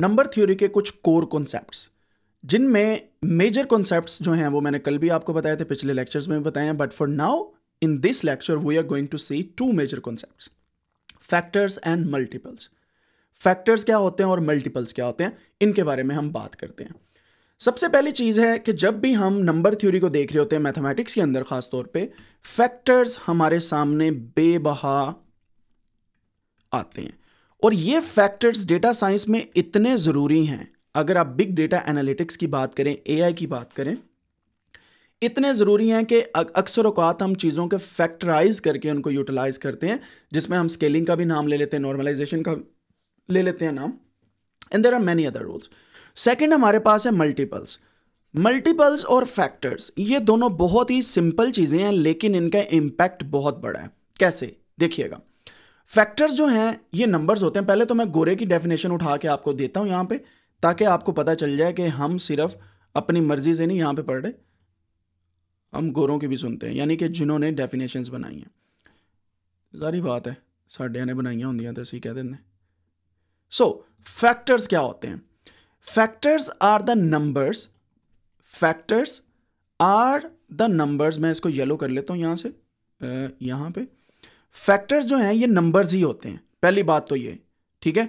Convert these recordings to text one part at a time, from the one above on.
number theory के कुछ core concept जिनमें मेजर कॉन्सेप्ट जो हैं वो मैंने कल भी आपको बताए थे पिछले लेक्चर्स में भी बताए हैं but for now in this lecture we are going to see two major concept factors and multiples factors क्या होते हैं और मल्टीपल्स क्या होते हैं इनके बारे में हम बात करते हैं सबसे पहली चीज़ है कि जब भी हम नंबर थ्योरी को देख रहे होते हैं मैथमेटिक्स के अंदर खास तौर पे फैक्टर्स हमारे सामने बेबहा आते हैं और ये फैक्टर्स डेटा साइंस में इतने ज़रूरी हैं अगर आप बिग डेटा एनालिटिक्स की बात करें एआई की बात करें इतने ज़रूरी हैं कि अक्सर अवत हम चीज़ों के फैक्टराइज करके उनको यूटिलाइज करते हैं जिसमें हम स्केलिंग का भी नाम ले लेते हैं नॉर्मलाइजेशन का ले लेते हैं नाम and there are many other rules second हमारे पास है मल्टीपल्स मल्टीपल्स और फैक्टर्स ये दोनों बहुत ही सिंपल चीज़ें हैं लेकिन इनका इम्पैक्ट बहुत बड़ा है कैसे देखिएगा फैक्टर्स जो हैं ये नंबर्स होते हैं पहले तो मैं गोरे की डेफिनेशन उठा के आपको देता हूँ यहाँ पे ताकि आपको पता चल जाए कि हम सिर्फ अपनी मर्जी से नहीं यहाँ पे पढ़ रहे हम गोरों की भी सुनते हैं यानी कि जिन्होंने डेफिनेशंस बनाई हैं सारी बात है साढ़िया ने बनाइया होंगे तो असं कह दें सो फैक्टर्स क्या होते हैं factors are the numbers factors are the numbers मैं इसको येलो कर लेता हूँ यहाँ से यहाँ पर फैक्टर्स जो हैं ये नंबर्स ही होते हैं पहली बात तो ये ठीक है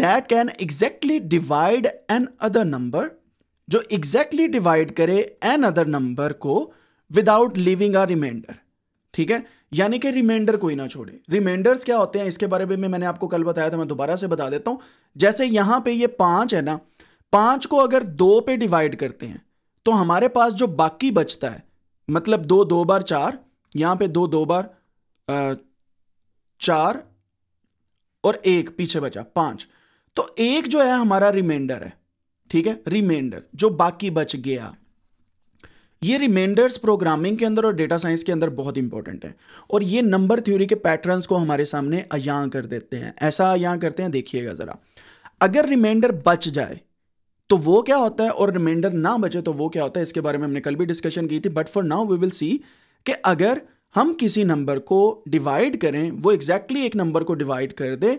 that can exactly divide an other number जो एग्जैक्टली डिवाइड करे एन अदर नंबर को विदाउट लिविंग अ रिमाइंडर ठीक है यानी कि रिमाइंडर कोई ना छोड़े रिमाइंडर्स क्या होते हैं इसके बारे में मैंने आपको कल बताया था मैं दोबारा से बता देता हूं जैसे यहां पे ये पांच है ना पांच को अगर दो पे डिवाइड करते हैं तो हमारे पास जो बाकी बचता है मतलब दो दो बार चार यहां पे दो दो बार चार और एक पीछे बचा पांच तो एक जो है हमारा रिमाइंडर है ठीक है रिमाइंडर जो बाकी बच गया ये रिमाइंडर्स प्रोग्रामिंग के अंदर और डेटा साइंस के अंदर बहुत इंपॉर्टेंट है और ये नंबर थ्योरी के पैटर्न्स को हमारे सामने अयां कर देते हैं ऐसा अयां करते हैं देखिएगा ज़रा अगर रिमाइंडर बच जाए तो वो क्या होता है और रिमाइंडर ना बचे तो वो क्या होता है इसके बारे में हमने कल भी डिस्कशन की थी but for now we will see कि अगर हम किसी नंबर को डिवाइड करें वो एग्जैक्टली exactly एक नंबर को डिवाइड कर दे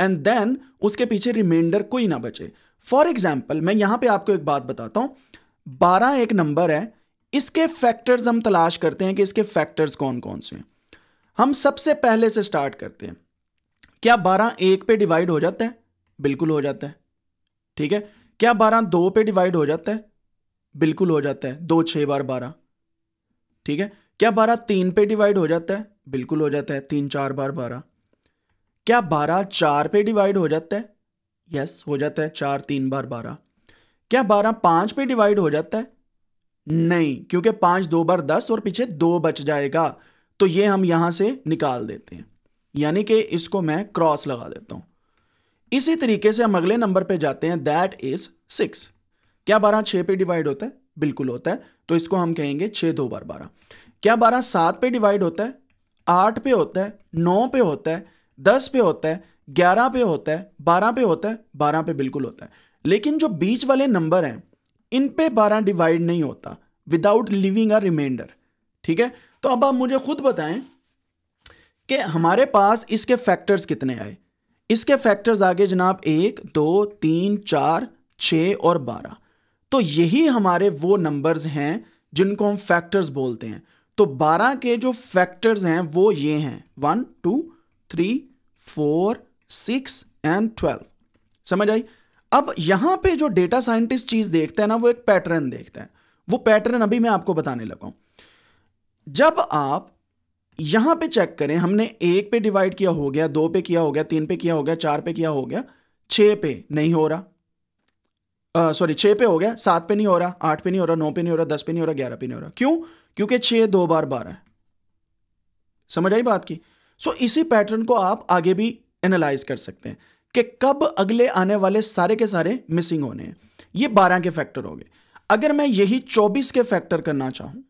एंड देन उसके पीछे रिमाइंडर कोई ना बचे फॉर एग्जाम्पल मैं यहाँ पे आपको एक बात बताता हूँ बारह एक नंबर है इसके फैक्टर्स हम तलाश करते हैं कि इसके फैक्टर्स कौन कौन से हैं हम सबसे पहले से स्टार्ट करते हैं क्या बारह एक पे डिवाइड हो जाता है बिल्कुल हो जाता है ठीक है क्या बारह दो पे डिवाइड हो जाता है बिल्कुल हो जाता है दो छः बार बारह ठीक है क्या बारह तीन पे डिवाइड हो जाता है बिल्कुल हो जाता है तीन चार बार बारह क्या बारह चार पे डिवाइड हो जाता है यस yes, हो जाता है चार तीन बार बारह क्या बारह पांच पे डिवाइड हो जाता है नहीं क्योंकि पांच दो बार दस और पीछे दो बच जाएगा तो ये हम यहां से निकाल देते हैं यानी कि इसको मैं क्रॉस लगा देता हूं इसी तरीके से हम अगले नंबर पे जाते हैं दैट इज सिक्स क्या बारह छह पे डिवाइड होता है बिल्कुल होता है तो इसको हम कहेंगे छह दो बार बारह क्या बारह सात पे डिवाइड होता है आठ पे होता है नौ पे होता है दस पे होता है ग्यारह पे होता है बारह पे होता है बारह पे बिल्कुल होता है लेकिन जो बीच वाले नंबर हैं इन पे बारह डिवाइड नहीं होता विदाउट लिविंग अ रिमाइंडर ठीक है तो अब आप मुझे खुद बताएं कि हमारे पास इसके फैक्टर्स कितने आए इसके फैक्टर्स आगे जनाब एक दो तीन चार छ और बारह तो यही हमारे वो नंबर्स हैं जिनको हम फैक्टर्स बोलते हैं तो 12 के जो फैक्टर्स हैं वो ये हैं one two three four six and twelve समझ आई अब यहां पे जो डेटा साइंटिस्ट चीज देखते हैं ना वो एक पैटर्न देखता है वो पैटर्न अभी मैं आपको बताने लगा हूं जब आप यहां पे चेक करें हमने एक पे डिवाइड किया हो गया दो पे किया हो गया तीन पे किया हो गया चार पे किया हो गया छ पे नहीं हो रहा सॉरी छ पे हो गया सात पे नहीं हो रहा आठ पे नहीं हो रहा नौ पे नहीं हो रहा दस पे नहीं हो रहा ग्यारह पे नहीं हो रहा क्यों क्योंकि छे दो बार बारह है समझ आई बात की सो so, इसी पैटर्न को आप आगे भी एनालाइज कर सकते हैं कि कब अगले आने वाले सारे के सारे मिसिंग होने हैं ये बारह के फैक्टर हो गए अगर मैं यही चौबीस के फैक्टर करना चाहूं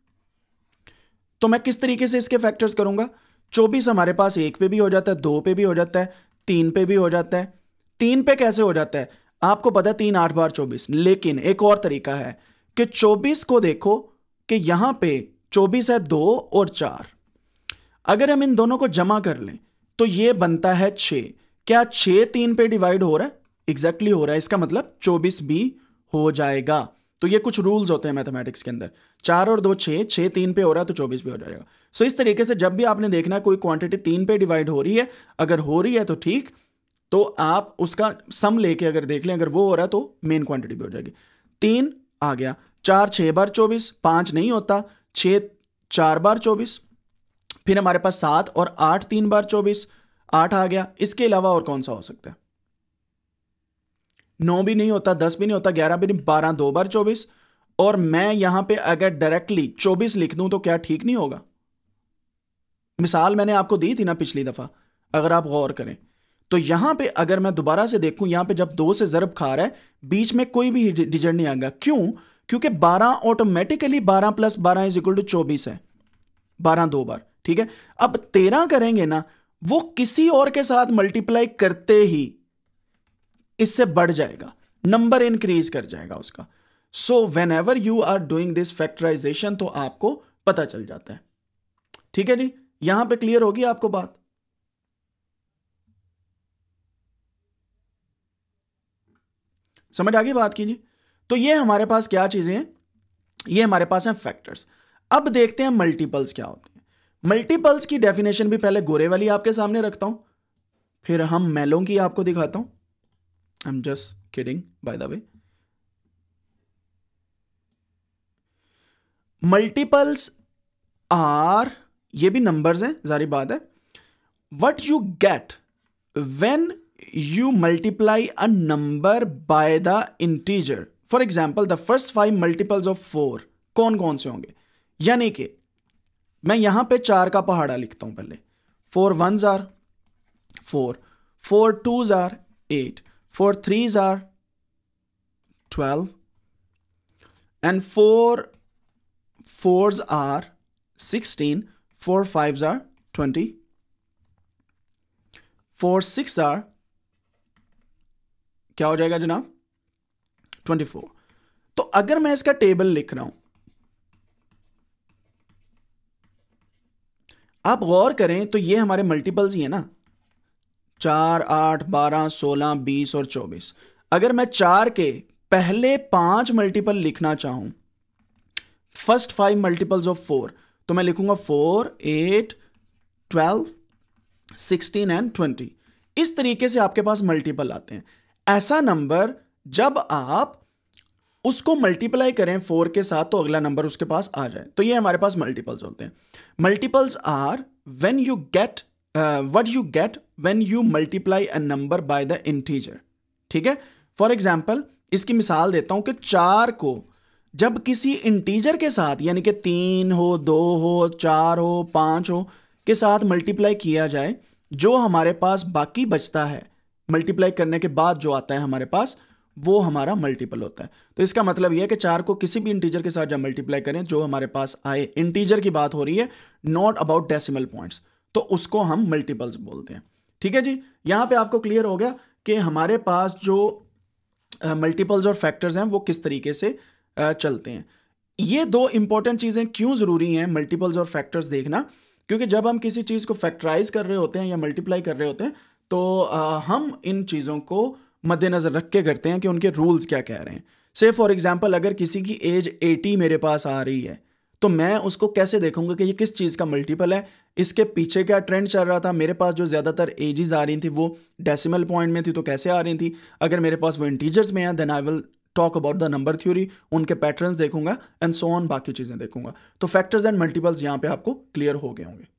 तो मैं किस तरीके से इसके फैक्टर्स करूंगा चौबीस हमारे पास एक पे भी हो जाता है दो पे भी हो जाता है तीन पे भी हो जाता है तीन पे कैसे हो जाता है आपको पता है तीन आठ बार चौबीस लेकिन एक और तरीका है कि चौबीस को देखो कि यहां पे चौबीस है दो और चार अगर हम इन दोनों को जमा कर लें तो ये बनता है छ क्या छ तीन पे डिवाइड हो रहा है एग्जैक्टली exactly हो रहा है इसका मतलब चौबीस भी हो जाएगा तो ये कुछ रूल्स होते हैं मैथमेटिक्स के अंदर चार और दो छ छ तीन पे हो रहा है तो चौबीस भी हो जाएगा सो so, इस तरीके से जब भी आपने देखना है कोई क्वांटिटी तीन पे डिवाइड हो रही है अगर हो रही है तो ठीक तो आप उसका सम लेके अगर देख लें अगर वो हो रहा है तो मेन क्वांटिटी भी हो जाएगी तीन आ गया चार छह बार चौबीस पांच नहीं होता छः चार बार चौबीस फिर हमारे पास सात और आठ तीन बार चौबीस आठ आ गया इसके अलावा और कौन सा हो सकता है नौ भी नहीं होता दस भी नहीं होता ग्यारह भी नहीं बारह दो बार चौबीस और मैं यहां पे अगर डायरेक्टली चौबीस लिख दूं तो क्या ठीक नहीं होगा मिसाल मैंने आपको दी थी ना पिछली दफा अगर आप गौर करें तो यहां पे अगर मैं दोबारा से देखूं यहां पे जब दो से जरब खा रहा है बीच में कोई भी डिजिट नहीं आएगा क्यों क्योंकि 12 automatically 12 plus 12 is equal to चौबीस है 12 दो बार ठीक है अब 13 करेंगे ना वो किसी और के साथ मल्टीप्लाई करते ही इससे बढ़ जाएगा नंबर इंक्रीज कर जाएगा उसका so whenever you are doing this factorization तो आपको पता चल जाता है ठीक है जी यहां पे क्लियर होगी आपको बात समझ आ गई बात की जी तो ये हमारे पास क्या चीज़ें हैं ये हमारे पास हैं फैक्टर्स अब देखते हैं मल्टीपल्स क्या होते हैं मल्टीपल्स की डेफिनेशन भी पहले गोरे वाली आपके सामने रखता हूं फिर हम मेलों की आपको दिखाता हूं I am just kidding by the way multiples are ये भी नंबर्स हैं जारी बात है what you get when you multiply a number by the integer for example the first five multiples of four कौन कौन से होंगे यानी कि मैं यहां पे चार का पहाड़ा लिखता हूं पहले फोर वन ज़ार फोर फोर टू ज़ार एट फोर थ्री ज़ार twelve and four four are sixteen four five are twenty four six are क्या हो जाएगा जनाब ट्वेंटी फोर तो अगर मैं इसका टेबल लिख रहा हूं आप गौर करें तो ये हमारे मल्टीपल्स ही है ना चार आठ बारह सोलह बीस और चौबीस अगर मैं चार के पहले पांच मल्टीपल लिखना चाहूं first five multiples of four तो मैं लिखूंगा four eight twelve sixteen and twenty इस तरीके से आपके पास मल्टीपल आते हैं ऐसा नंबर जब आप उसको मल्टीप्लाई करें फोर के साथ तो अगला नंबर उसके पास आ जाए तो ये हमारे पास मल्टीपल्स होते हैं multiples are when you get what you get when you multiply a number by the integer ठीक है फॉर एग्जाम्पल इसकी मिसाल देता हूं कि चार को जब किसी इंटीजर के साथ यानी कि तीन हो दो हो चार हो पांच हो के साथ मल्टीप्लाई किया जाए जो हमारे पास बाकी बचता है मल्टीप्लाई करने के बाद जो आता है हमारे पास वो हमारा मल्टीपल होता है तो इसका मतलब यह है कि चार को किसी भी इंटीजर के साथ जब मल्टीप्लाई करें जो हमारे पास आए इंटीजर की बात हो रही है नॉट अबाउट डेसिमल पॉइंट्स तो उसको हम मल्टीपल्स बोलते हैं ठीक है जी यहाँ पे आपको क्लियर हो गया कि हमारे पास जो मल्टीपल्स और फैक्टर्स हैं वो किस तरीके से चलते हैं ये दो इंपॉर्टेंट चीज़ें क्यों ज़रूरी हैं मल्टीपल्स और फैक्टर्स देखना क्योंकि जब हम किसी चीज़ को फैक्टराइज कर रहे होते हैं या मल्टीप्लाई कर रहे होते हैं तो हम इन चीज़ों को मद्देनज़र रख के करते हैं कि उनके रूल्स क्या कह रहे हैं से फॉर एग्ज़ाम्पल अगर किसी की एज 80 मेरे पास आ रही है तो मैं उसको कैसे देखूंगा कि ये किस चीज़ का मल्टीपल है इसके पीछे क्या ट्रेंड चल रहा था मेरे पास जो ज़्यादातर एजेस आ रही थी वो डेसिमल पॉइंट में थी तो कैसे आ रही थी अगर मेरे पास वो इंटीजर्स में है then I will talk about the number theory उनके पैटर्न देखूंगा एंड सो ऑन बाकी चीज़ें देखूंगा तो फैक्टर्स एंड मल्टीपल्स यहाँ पे आपको क्लियर हो गए होंगे